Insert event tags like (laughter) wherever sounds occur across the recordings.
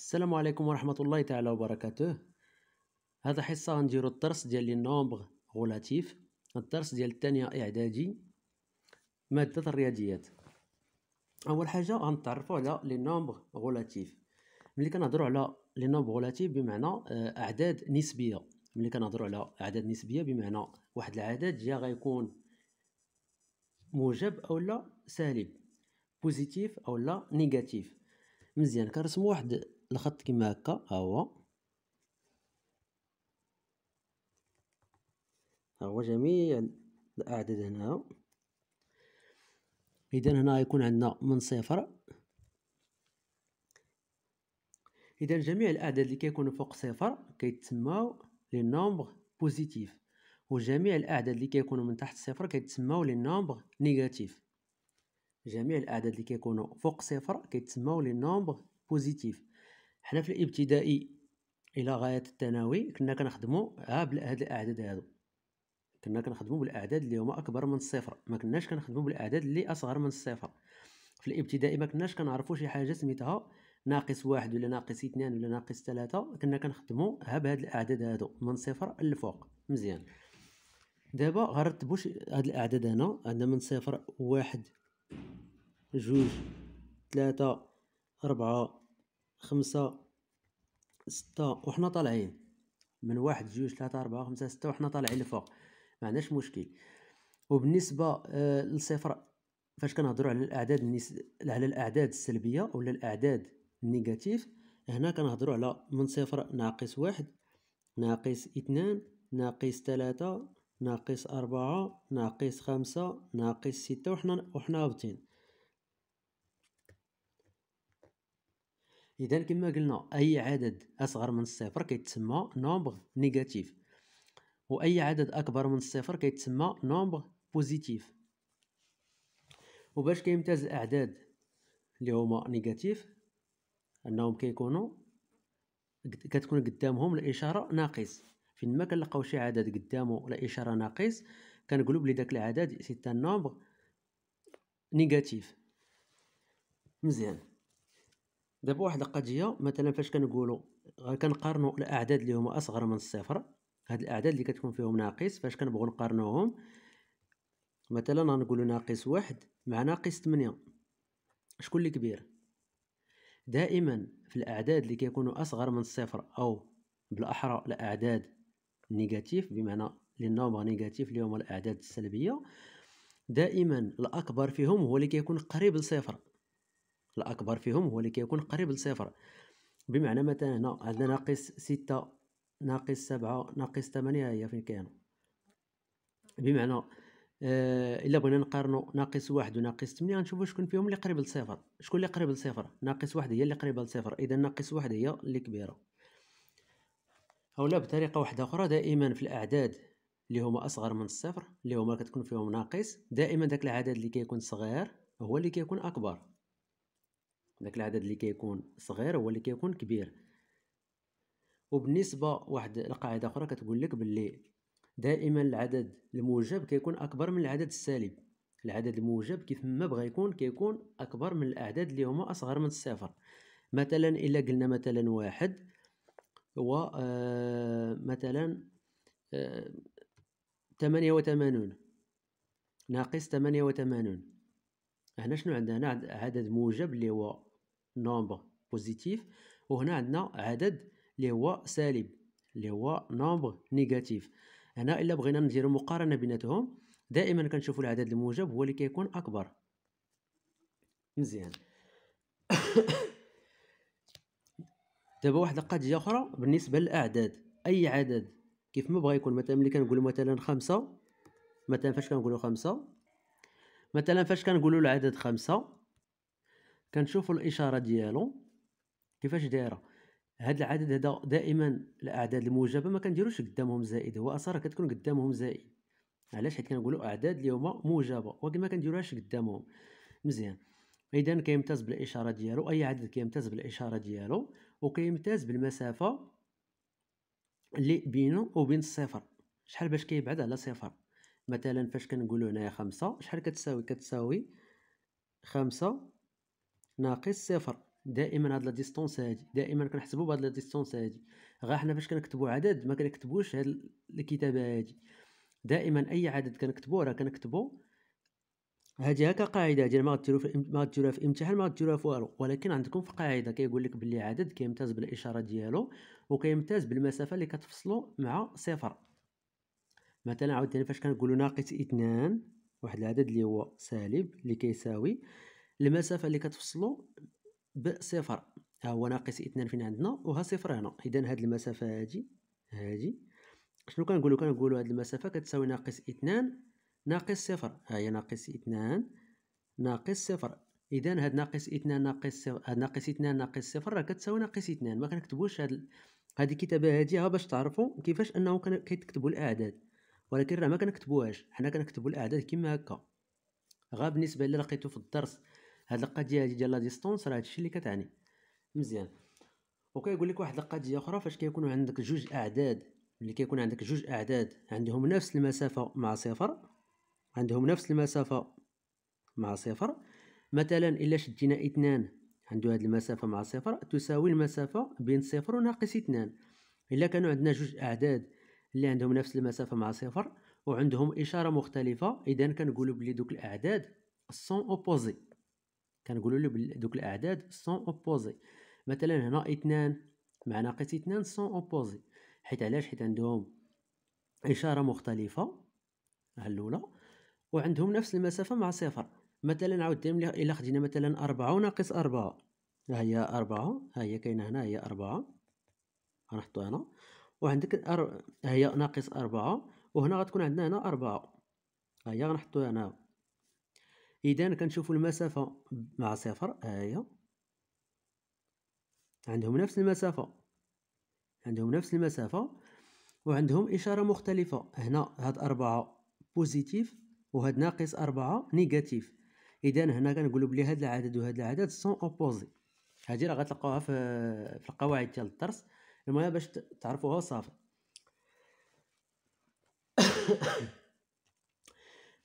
السلام عليكم ورحمة الله تعالى وبركاته هذا حصة غنديرو الدرس ديال لي نومبر غولاتيف الدرس ديال الثانية إعدادي مادة الرياضيات أول حاجة غنتعرفو على لي نومبر غولاتيف ملي كنهضروا على لي نومبر غولاتيف بمعنى آه، أعداد نسبية ملي كنهضروا على أعداد نسبية بمعنى واحد العدد جا غيكون موجب أولا سالب بوزيتيف أولا نيجاتيف مزيان كنرسمو واحد الخط كيما هكا ها هو ها هو جميع الاعداد هنا اذا هنا يكون عندنا من صفر اذا جميع الاعداد اللي كيكونوا فوق صفر كيتسماو لي نومبر بوزيتيف وجميع الاعداد اللي كيكونوا من تحت صفر كيتسماو لي نومبر نيجاتيف جميع الاعداد اللي كيكونوا فوق صفر كيتسماو لي نومبر بوزيتيف حنا في الابتدائي الى غايه الثانوي كنا كنخدموا ها بهاد الاعداد هادو كنا كنخدموا بالاعداد اللي هما اكبر من الصفر ما كناش كنخدموا بالاعداد اللي اصغر من الصفر في الابتدائي ما كناش كنعرفوا شي حاجه سميتها ناقص واحد ولا ناقص اثنان ولا ناقص ثلاثة كنا كنخدموا ها بهاد الاعداد هادو من صفر لفوق مزيان دابا غنرتبوا هاد الاعداد هنا عندنا من صفر واحد جوج ثلاثة أربعة خمسة ستة وحنا طالعين من واحد جوج ثلاثة أربعة خمسة ستة وحنا طالعين لفوق ما عندناش مشكل وبالنسبة آه، للصفر فاش كنهضرو على الأعداد النس... على الأعداد السلبية ولا الأعداد النيجاتيف هنا كنهضرو على من صفر ناقص واحد ناقص اثنان ناقص ثلاثة ناقص أربعة ناقص خمسة ناقص ستة وحنا وحنا هابطين اذا كما قلنا اي عدد اصغر من الصفر كيتسمى نومبر نيجاتيف واي عدد اكبر من الصفر كيتسمى نومبر بوزيتيف وباش كيمتاز الاعداد اللي هما نيجاتيف انهم كيكونوا كتكون قدامهم الاشاره ناقص فين ما كنلقاو شي عدد قدامه الاشاره ناقص كنقولوا بلي داك العدد سيتا نومبر نيجاتيف مزيان دابا واحد القضيه مثلا فاش كنقولوا كنقارنوا الاعداد اللي هما اصغر من الصفر هاد الاعداد اللي كتكون فيهم ناقص فاش كنبغوا نقارنوهم مثلا غنقولوا ناقص واحد مع ناقص 8 شكون اللي كبير دائما في الاعداد اللي كيكونوا اصغر من الصفر او بالاحرى الاعداد نيجاتيف بمعنى لي نومبر نيجاتيف اللي هما الاعداد السلبيه دائما الاكبر فيهم هو اللي كيكون قريب لصفر الأكبر فيهم هو اللي كيكون قريب لصفر بمعنى مثلا هنا عندنا ناقص ستة ناقص سبعة ناقص ثمانية هي فين كانوا بمعنى آه، الا بغينا نقارنو ناقص واحد وناقص ثمانية غنشوفو شكون فيهم اللي قريب لصفر شكون اللي قريب لصفر ناقص واحد هي اللي قريبة لصفر اذا ناقص واحد هي اللي كبيرة او لا بطريقة واحدة اخرى دائما في الاعداد اللي هما اصغر من الصفر اللي هما كتكون فيهم ناقص دائما داك العدد اللي كيكون صغير هو اللي كيكون اكبر داك العدد اللي كيكون صغير هو اللي كيكون كبير وبالنسبه واحد القاعده اخرى كتقول لك باللي دائما العدد الموجب كيكون اكبر من العدد السالب العدد الموجب كيف ما بغى يكون كيكون اكبر من الاعداد اللي هما اصغر من الصفر مثلا الا قلنا مثلا واحد هو آه مثلا آه 88 ناقص 88 هنا شنو عندنا هنا عدد موجب اللي هو نومبر بوزيتيف وهنا عندنا عدد اللي هو سالب اللي هو نومبر نيجاتيف هنا الا بغينا نديرو مقارنه بيناتهم دائما كنشوفو العدد الموجب هو اللي كيكون اكبر مزيان (coughs) دابا واحد القضيه اخرى بالنسبه للاعداد اي عدد كيف ما بغى يكون مثلا ملي كنقولو مثلا خمسة مثلا فاش كنقولو خمسة مثلا فاش كنقولو العدد خمسة كنشوفوا الاشاره ديالو كيفاش دايره هاد العدد هذا دائما الاعداد الموجبه ما كنديروش قدامهم زائد هو اصلا كتكون قدامهم زائد علاش حيت كنقولوا اعداد اللي هما موجبه ولكن ما كنديروهاش قدامهم مزيان اذا كيمتاز بالاشاره ديالو اي عدد كيمتاز بالاشاره ديالو وكيمتاز بالمسافه اللي بينه وبين الصفر شحال باش كيبعد على صفر مثلا فاش كنقولوا هنايا خمسة شحال كتساوي كتساوي خمسة ناقص صفر دائما هاد لا ديستونس هادي دائما كنحسبو بهاد لا ديستونس هادي غا حنا فاش كنكتبو عدد ما كنكتبوش هاد الكتابه هادي دائما اي عدد كنكتبو راه كنكتبو هادي هكا قاعده ديال ما غديروا في ما غديروها في امتحان ما غديروها في والو ولكن عندكم في قاعده كيقول لك بلي عدد كيمتاز بالاشاره ديالو وكيمتاز بالمسافه اللي كتفصلو مع صفر مثلا عاوتاني فاش كنقولو ناقص اثنان واحد العدد اللي هو سالب اللي كيساوي المسافه اللي كتفصلو بصفر ها هو ناقص اثنان فين عندنا وها صفر هنا اذا هاد المسافه هادي هادي شنو كنقولو كنقولو هاد المسافه كتساوي ناقص اثنان ناقص صفر ها هي ناقص اثنان ناقص صفر اذا هاد ناقص اثنان ناقص صفر هاد ناقص اثنان ناقص صفر راه كتساوي ناقص اثنان ما كنكتبوش هاد هاد الكتابه هادي ها باش تعرفوا كيفاش انه كيتكتبوا الاعداد ولكن راه ما كنكتبوهاش حنا كنكتبوا الاعداد كما هكا غا بالنسبه اللي لقيتو في الدرس هاد القضيه هادي ديال لا ديستونس راه هادشي اللي كتعني مزيان وكيقول لك واحد القضيه اخرى فاش كيكونوا عندك جوج اعداد ملي كيكون عندك جوج اعداد عندهم نفس المسافه مع صفر عندهم نفس المسافه مع صفر مثلا الا شدينا اثنان عنده هاد المسافه مع صفر تساوي المسافه بين صفر وناقص اثنان الا كانوا عندنا جوج اعداد اللي عندهم نفس المسافه مع صفر وعندهم اشاره مختلفه اذا كنقولوا بلي دوك الاعداد سون اوبوزي كنقولوا له دوك الاعداد سون اوبوزي مثلا هنا اثنان مع ناقص اثنان سون اوبوزي حيت علاش حيت عندهم اشاره مختلفه الاولى وعندهم نفس المسافه مع صفر مثلا عاود الا خدينا مثلا أربعة ناقص أربعة ها هي أربعة ها هي كاينه هنا هي أربعة غنحطو هنا وعندك أر... ها هي ناقص أربعة وهنا غتكون عندنا هنا أربعة ها هي غنحطو هنا اذا كنشوفوا المسافه مع صفر ها آية. هي عندهم نفس المسافه عندهم نفس المسافه وعندهم اشاره مختلفه هنا هاد أربعة بوزيتيف وهاد ناقص أربعة نيجاتيف اذا هنا كنقولوا بلي هاد العدد وهاد العدد سون اوبوزي هادي راه غتلقاوها في في القواعد ديال الدرس المهم باش تعرفوها صافي (coughs)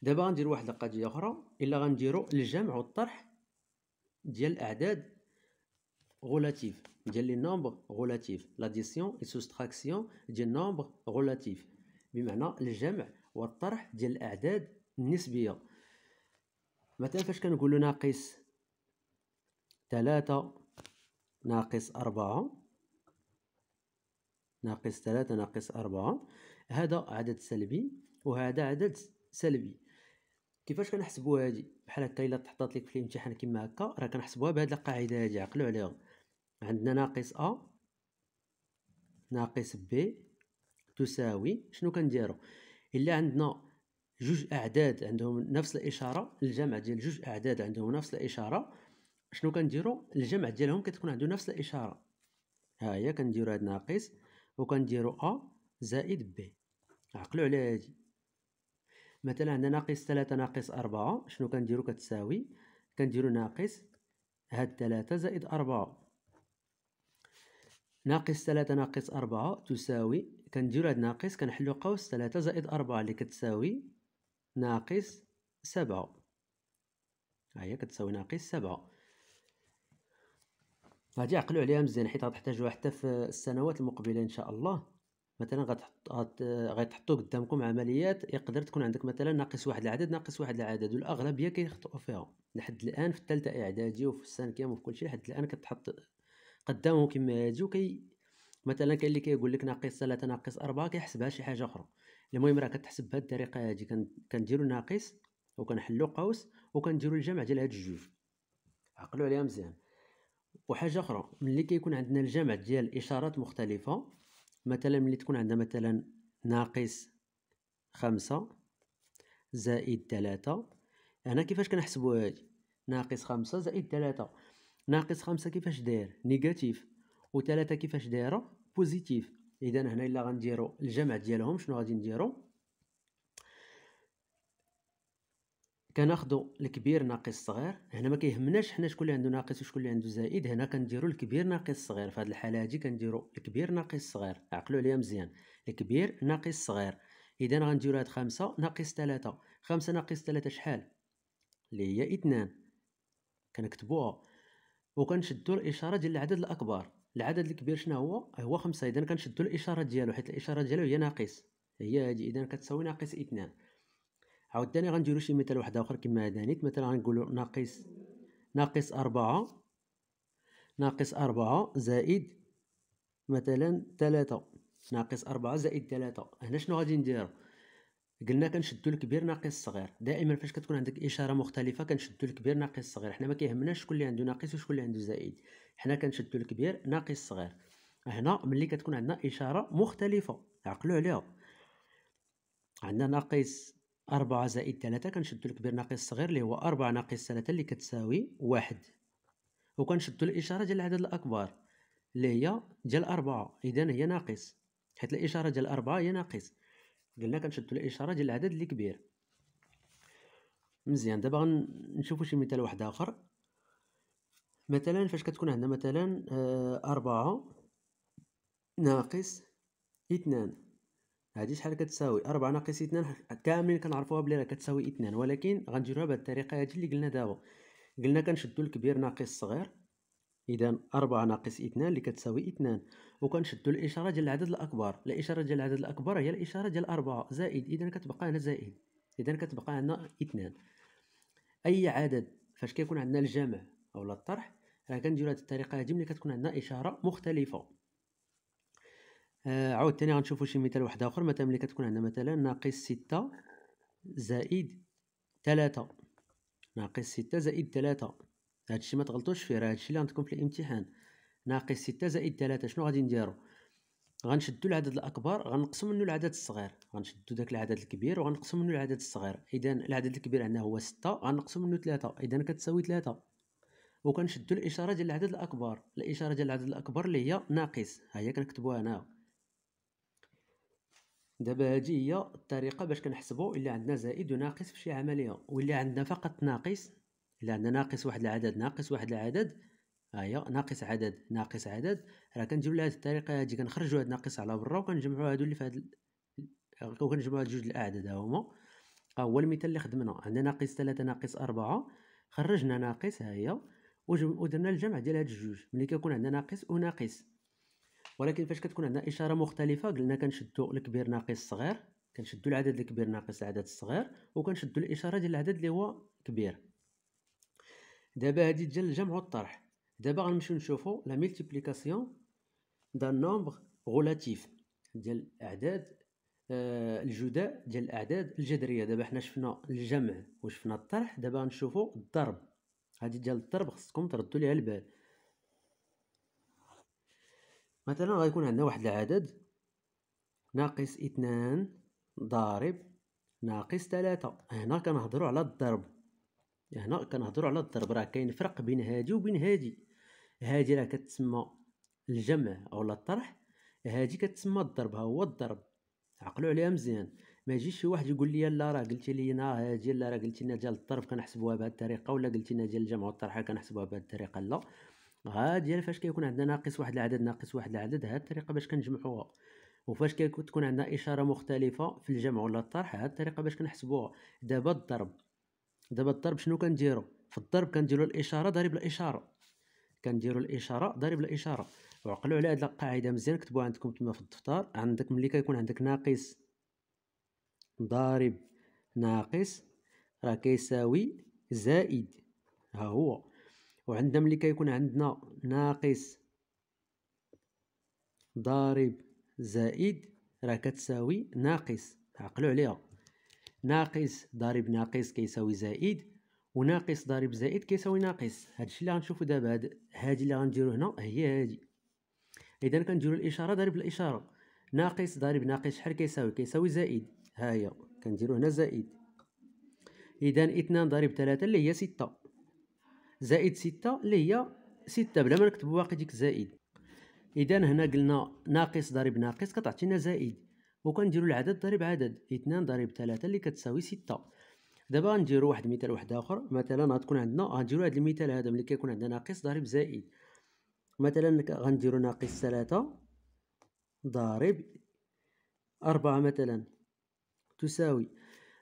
دابا غندير واحد القضيه اخرى الا غنديرو الجمع والطرح ديال الاعداد غولاتيف ديال لي نومبر غولاتيف لاديسيون اي سوستراكسيون ديال نومبر غولاتيف بمعنى الجمع والطرح ديال الاعداد النسبيه مثلا فاش كنقولو ناقص ثلاثة ناقص أربعة ناقص ثلاثة ناقص أربعة هذا عدد سلبي وهذا عدد سلبي كيفاش كنحسبو هادي بحال هكا الا تحطات لك في الامتحان كيما هكا راه كنحسبوها بهاد القاعده هادي عقلوا عليها عندنا ناقص ا ناقص بي تساوي شنو كنديرو الا عندنا جوج اعداد عندهم نفس الاشاره الجمع ديال جوج اعداد عندهم نفس الاشاره شنو كنديرو الجمع ديالهم كتكون عنده نفس الاشاره ها هي كنديرو هاد ناقص وكنديرو ا زائد بي عقلوا على هادي مثلا عندنا ناقص ثلاثة ناقص أربعة شنو كنديرو كتساوي كنديرو ناقص هاد ثلاثة زائد أربعة ناقص ثلاثة ناقص أربعة تساوي كنديرو هاد ناقص كنحلو قوس ثلاثة زائد أربعة اللي كتساوي ناقص سبعة هاهي كتساوي ناقص سبعة غادي عقلو عليها مزيان حيت غتحتاجوها حتى في السنوات المقبله ان شاء الله مثلا غتحط قدامكم عمليات يقدر تكون عندك مثلا ناقص واحد العدد ناقص واحد العدد والاغلبيه كيخطئوا فيها لحد الان في الثالثه اعدادي وفي السانكيام وفي كل شيء لحد الان كتحط قدامهم كما هادي وكي مثلا كاين اللي كيقول لك ناقص ثلاثة ناقص أربعة كيحسبها شي حاجة أخرى المهم راه كتحسب بهاد الطريقة هادي كنديرو ناقص وكنحلو قوس وكنديرو الجمع ديال هاد الجوج عقلوا عليها مزيان وحاجة أخرى ملي كيكون عندنا الجمع ديال إشارات مختلفة مثلا ملي تكون عندنا مثلا ناقص خمسة زائد ثلاثة هنا كيفاش كنحسبو هادي ناقص خمسة زائد ثلاثة ناقص خمسة كيفاش داير نيجاتيف وثلاثة كيفاش دايرة بوزيتيف اذا هنا الا غنديرو الجمع ديالهم شنو غادي نديرو كناخدو الكبير ناقص الصغير هنا ما كيهمناش حنا شكون اللي عنده ناقص وشكون اللي عنده زائد هنا كنديرو الكبير ناقص الصغير في هذه الحاله هذه كنديرو الكبير ناقص الصغير عقلوا عليها مزيان الكبير ناقص الصغير اذا غنديرو هاد خمسة ناقص 3 خمسة ناقص 3 شحال اللي هي اثنان كنكتبوها وكنشدو الاشاره ديال العدد الاكبر العدد الكبير شنو هو هو خمسة اذا كنشدو الاشاره ديالو حيت الاشاره ديالو هي ناقص هي هذه اذا كتساوي ناقص اثنان عاوتاني غنديرو شي مثال واحد اخر كما دانيت مثلا غنقولو ناقص ناقص أربعة ناقص أربعة زائد مثلا ثلاثة ناقص أربعة زائد ثلاثة هنا شنو غادي ندير قلنا كنشدو الكبير ناقص الصغير دائما فاش كتكون عندك اشاره مختلفه كنشدو الكبير ناقص الصغير حنا ما كيهمناش شكون اللي عنده ناقص وشكون اللي عنده زائد حنا كنشدو الكبير ناقص الصغير هنا ملي كتكون عندنا اشاره مختلفه عقلوا عليها عندنا ناقص أربعة زائد تلاتة كنشدو الكبير ناقص الصغير اللي هو أربعة ناقص تلاتة اللي كتساوي واحد وكنشدو الإشارة ديال العدد الأكبر اللي هي ديال أربعة إذا هي ناقص حيت الإشارة ديال أربعة هي ناقص قلنا كنشدو الإشارة ديال العدد اللي كبير مزيان دابا غنشوفو شي مثال واحد آخر مثلا فاش كتكون عندنا مثلا آه، أربعة ناقص اثنان هادي شحال كتساوي أربعة ناقص اثنان كاملين كنعرفوها بلي راه كتساوي اثنان ولكن غنديروها بهاد الطريقة هادي اللي قلنا دابا قلنا كنشدو الكبير ناقص الصغير إذا أربعة ناقص اثنان اللي كتساوي اثنان وكنشدو الإشارة ديال العدد الأكبر الإشارة ديال العدد الأكبر هي الإشارة ديال أربعة زائد إذا كتبقى هنا زائد إذا كتبقى عندنا اثنان أي عدد فاش كيكون عندنا الجمع أو الطرح راه كنديرو هاد الطريقة هادي ملي كتكون عندنا إشارة مختلفة آه عاوتاني غنشوفو شي مثال واحد اخر مثلا ملي كتكون عندنا مثلا ناقص ستة زائد تلاتة ناقص ستة زائد تلاتة هادشي ما تغلطوش فيه راه هادشي اللي عندكم في الامتحان ناقص ستة زائد تلاتة شنو غادي نديرو غنشدو العدد الاكبر غنقسم منو العدد الصغير غنشدو داك العدد الكبير وغنقسم منو العدد الصغير اذا العدد الكبير عندنا هو ستة غنقسم منو تلاتة اذا كتساوي ثلاثة وكنشدو الاشاره ديال العدد الاكبر الاشاره ديال العدد الاكبر اللي هي ناقص ها هي كنكتبوها هنا دابا هادي هي الطريقه باش كنحسبوا الا عندنا زائد وناقص في شي عمليه ولا عندنا فقط ناقص الا عندنا ناقص واحد العدد ناقص واحد العدد ها هي ناقص عدد ناقص عدد راه كنجيو لهاد الطريقه هادي كنخرجوا هاد ناقص على برا وكنجمعوا هادو اللي في هاد ال... وكنجمعوا هاد جوج الاعداد ها هما ها هو المثال اللي خدمنا عندنا ناقص 3 ناقص أربعة خرجنا ناقص ها هي ودرنا الجمع ديال هاد الجوج ملي كيكون عندنا ناقص وناقص ولكن فاش كتكون عندنا اشاره مختلفه قلنا كنشدو الكبير ناقص الصغير كنشدو العدد الكبير ناقص العدد الصغير وكنشدو الاشاره ديال العدد اللي هو كبير دابا هادي ديال الجمع والطرح دابا غنمشيو نشوفو لا ملتيبليكاسيون دان نومبر غولاتيف ديال الاعداد آه، الجداء ديال الاعداد الجذريه دابا حنا شفنا الجمع وشفنا الطرح دابا غنشوفو الضرب هادي ديال الضرب خصكم تردوا ليها البال مثلا غيكون عندنا واحد العدد ناقص اثنان ضارب ناقص ثلاثة هنا كنهضرو على الضرب هنا كنهضرو على الضرب راه كاين فرق بين هادي وبين هادي هادي راه كتسمى الجمع اولا الطرح هادي كتسمى الضرب ها هو الضرب عقلوا عليها مزيان ما يجيش شي واحد يقول لي لا راه قلتي لينا هادي لا راه قلتي لنا ديال الضرب كنحسبوها بهاد الطريقه ولا قلتي لنا ديال الجمع والطرح كنحسبوها بهاد الطريقه لا عادي فاش كيكون عندنا ناقص واحد العدد ناقص واحد العدد هاد الطريقه باش كنجمعوها وفاش كتكون عندنا اشاره مختلفه في الجمع ولا الطرح هاد الطريقه باش كنحسبوها دابا الضرب دابا الضرب شنو كنديرو في الضرب كنديرو الاشاره ضرب الاشاره كنديرو الاشاره ضرب الاشاره وعقلوا على هاد القاعده مزيان كتبوها عندكم تما في الدفتر عندك ملي كيكون عندك ناقص ضارب ناقص راه كيساوي زائد ها هو وعندنا ملي كيكون عندنا ناقص ضارب زائد راه كتساوي ناقص عقلوا عليها ناقص ضارب ناقص كيساوي زائد وناقص ضارب زائد كيساوي ناقص هادشي اللي غنشوفو دابا هاد هادي اللي غنديرو هنا هي هادي اذا كنديرو الاشاره ضارب الاشاره ناقص ضارب ناقص شحال كيساوي كيساوي زائد ها هي كنديرو هنا زائد اذا اثنان ضارب ثلاثة اللي هي سته زائد ستة اللي هي ستة بلا ما نكتب باقي ديك زائد اذا هنا قلنا ناقص ضرب ناقص كتعطينا زائد وكنديرو العدد ضرب عدد اثنان ضرب ثلاثة اللي كتساوي ستة دابا غنديرو واحد المثال واحد اخر مثلا غتكون عندنا غنديرو هاد المثال هذا ملي كيكون عندنا ناقص ضرب زائد مثلا غنديرو ناقص ثلاثة ضارب أربعة مثلا تساوي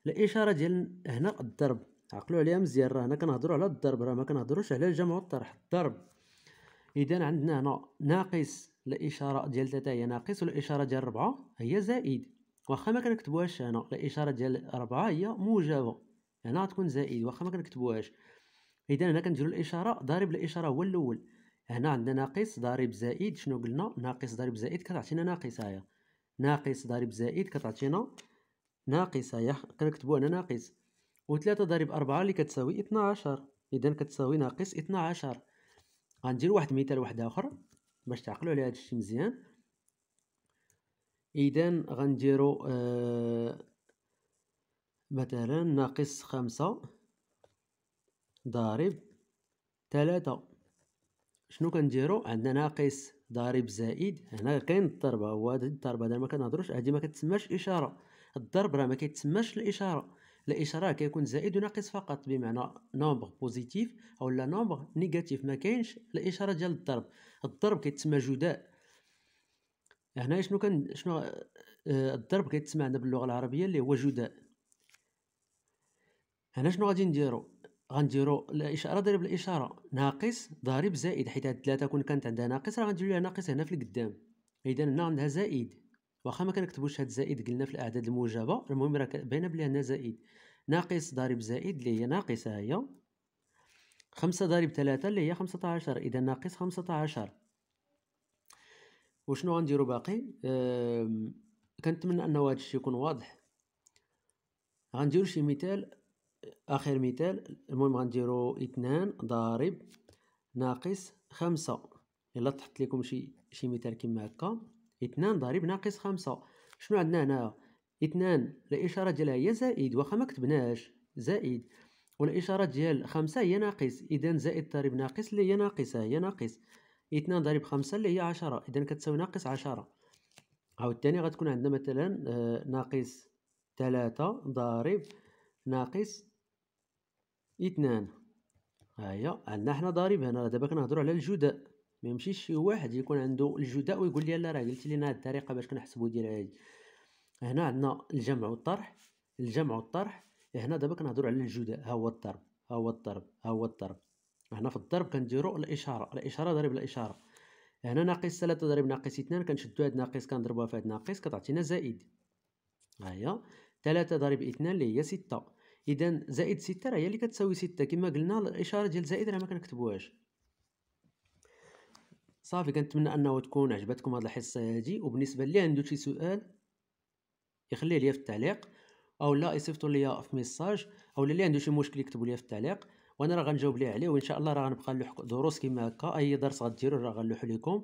الإشارة ديال هنا الضرب عقلوا عليها مزيان راه هنا كنهضروا على الضرب راه ما كنهضروش على الجمع والطرح الضرب اذا عندنا هنا ناقص الاشاره ديال ثلاثه هي ناقص والاشاره ديال ربعه هي زائد واخا ما كنكتبوهاش هنا الاشاره ديال ربعه هي موجبه هنا غتكون زائد واخا ما كنكتبوهاش اذا هنا كنديروا الاشاره ضارب الاشاره هو الاول هنا عندنا ناقص ضارب زائد شنو قلنا ناقص ضارب زائد كتعطينا ناقص هاهي ناقص ضارب زائد كتعطينا ناقص هاهي كنكتبو هنا ناقص و3 ضرب 4 اللي كتساوي 12 اذا كتساوي ناقص 12 غندير واحد مثال واحد اخر باش تعقلوا على هذا الشيء مزيان اذا غنديروا آه مثلا ناقص 5 ضارب 3 شنو كنديروا عندنا ناقص ضارب زائد هنا كاين الضربة وهذه الضربة دابا ما كنهضروش هذه ما كتسماش اشارة الضرب راه ما كيتسماش الاشارة الاشاره كيكون زائد وناقص فقط بمعنى نومبر بوزيتيف او لا نومبر نيجاتيف ما كاينش الاشاره ديال الضرب الضرب كيتسمى جداء هنا شنو كان شنو آه، الضرب كيتسمى عندنا باللغه العربيه اللي هو جداء هنا شنو غادي نديرو غنديرو الاشاره ضرب الاشاره ناقص ضارب زائد حيت هاد الثلاثه كون كانت عندها ناقص راه غنديرو لها ناقص هنا في القدام اذا هنا عندها زائد واخا ما كنكتبوش هاد زائد قلنا في الاعداد الموجبه المهم راه باينه بلي هنا زائد ناقص ضارب زائد اللي هي ناقصه هي خمسة ضارب ثلاثة اللي هي خمسة عشر إذا ناقص خمسة عشر وشنو غنديرو باقي كنتمنى أنه هذا الشيء يكون واضح غنديرو شي مثال آخر مثال المهم غنديرو اثنان ضارب ناقص خمسة إلا تحط لكم شي شي مثال كيما هكا اثنان ضارب ناقص خمسة شنو عندنا هنا اثنان الإشارة ديالها هي زائد واخا مكتبناهاش زائد والإشارة ديال خمسة هي ناقص إذا زائد ضارب ناقص اللي هي ناقصة هي ناقص اثنان ضارب خمسة اللي هي عشرة إذا كتساوي ناقص عشرة عاوتاني غتكون عندنا مثلا آه، ناقص ثلاثة ضارب ناقص اثنان هيا عندنا حنا ضارب هنا دابا كنهضرو على الجداء ما يمشيش شي واحد يكون عنده الجداء ويقول لي لا راه قلت لينا هذه الطريقه باش كنحسبوا ديال هادي هنا عندنا الجمع والطرح الجمع والطرح هنا دابا كنهضروا على الجداء ها هو الضرب ها هو الضرب ها هو الضرب هنا في الضرب كنديروا الاشاره الاشاره ضرب الاشاره هنا ناقص 3 ضرب ناقص 2 كنشدوا هاد ناقص كنضربوها في هاد ناقص كتعطينا زائد ها هي 3 ضرب 2 اللي هي 6 اذا زائد 6 راه هي اللي كتساوي 6 كما قلنا الاشاره ديال زائد راه ما كنكتبوهاش صافي كنتمنى انه تكون عجبتكم هذه الحصه هذه وبالنسبه اللي عنده شي سؤال يخليه ليا في التعليق او لا يصيفطوا ليا في ميساج او اللي عنده شي مشكل يكتبوا ليا في التعليق وانا راه غنجاوب ليه عليه وان شاء الله راه غنبقى نلوح دروس كيما هكا اي درس غديروا راه غنلوح لكم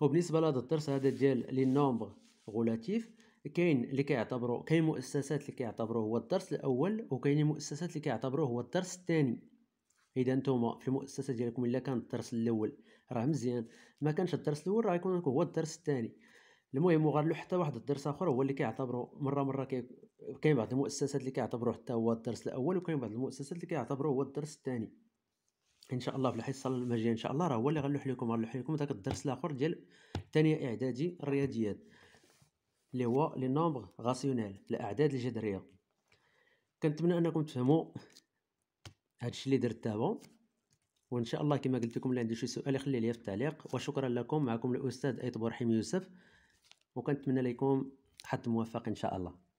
وبالنسبه لهذا الدرس هذا ديال لي نومبر غولاتيف كاين اللي كيعتبروا كاين مؤسسات اللي كيعتبروه هو الدرس الاول وكاين مؤسسات اللي كيعتبروه هو الدرس الثاني اذا نتوما في المؤسسه ديالكم الا كان الدرس الاول راه مزيان ما كانش الدرس الاول راه يكون هو الدرس الثاني المهم وغادلو حتى واحد الدرس اخر هو اللي كيعتبرو مره مره كاين بعض المؤسسات اللي كيعتبروه حتى هو الدرس الاول وكاين بعض المؤسسات اللي كيعتبروه هو الدرس الثاني ان شاء الله في الحصه المجيه ان شاء الله راه هو اللي غنلوح لكم غنلوح لكم داك الدرس الاخر ديال ثانيه اعدادي الرياضيات اللي هو لي نومبر غاسيونيل الاعداد الجذريه كنتمنى انكم تفهموا هادشي اللي درت دابا وان شاء الله كما قلت لكم اللي عنده شي سؤال يخلي ليا في التعليق وشكرا لكم معكم الاستاذ ايت رحيم يوسف وكنتمنى لكم حد موفق ان شاء الله